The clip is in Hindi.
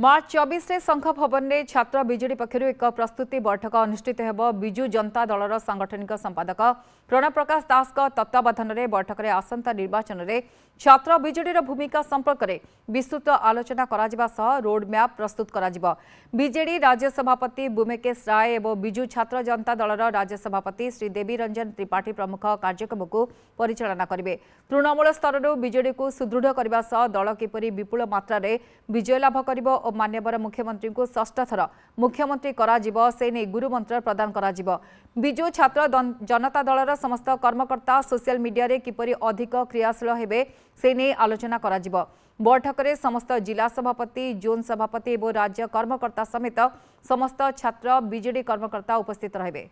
मार्च चबीस संघ भवन में छात्र विजे पक्ष एक प्रस्तुति बैठक अनुषित होजु जनता दल सांगठनिक संपादक प्रणव प्रकाश दास तत्वधान में बैठक में आसंता निर्वाचन में छात्र विजेर भूमिका संपर्क में विस्तृत आलोचना करोडमैप प्रस्तुत होजे राज्य सभापति बुमेकेश राय और विजु छात्र जनता दल राज्य सभापति श्री देवी रंजन त्रिपाठी प्रमुख कार्यक्रम को परिचालना करेंगे तृणमूल स्तर विजेड को सुदृढ़ करने दल किपरी विपुल मात्र विजय लाभ कर और मानवर मुख्यमंत्री को षठ थर मुख्यमंत्री से गुरुमंत्र प्रदान होजु छात्र जनता दल समस्त कर्मकर्ता सोशल मीडिया किपर अधिक क्रियाशील होते से नहीं आलोचना हो बैठक में समस्त जिला सभापति जोन सभापति और राज्य कर्मकर्ता समेत समस्त छात्र विजेड कर्मकर्ता उपस्थित रहा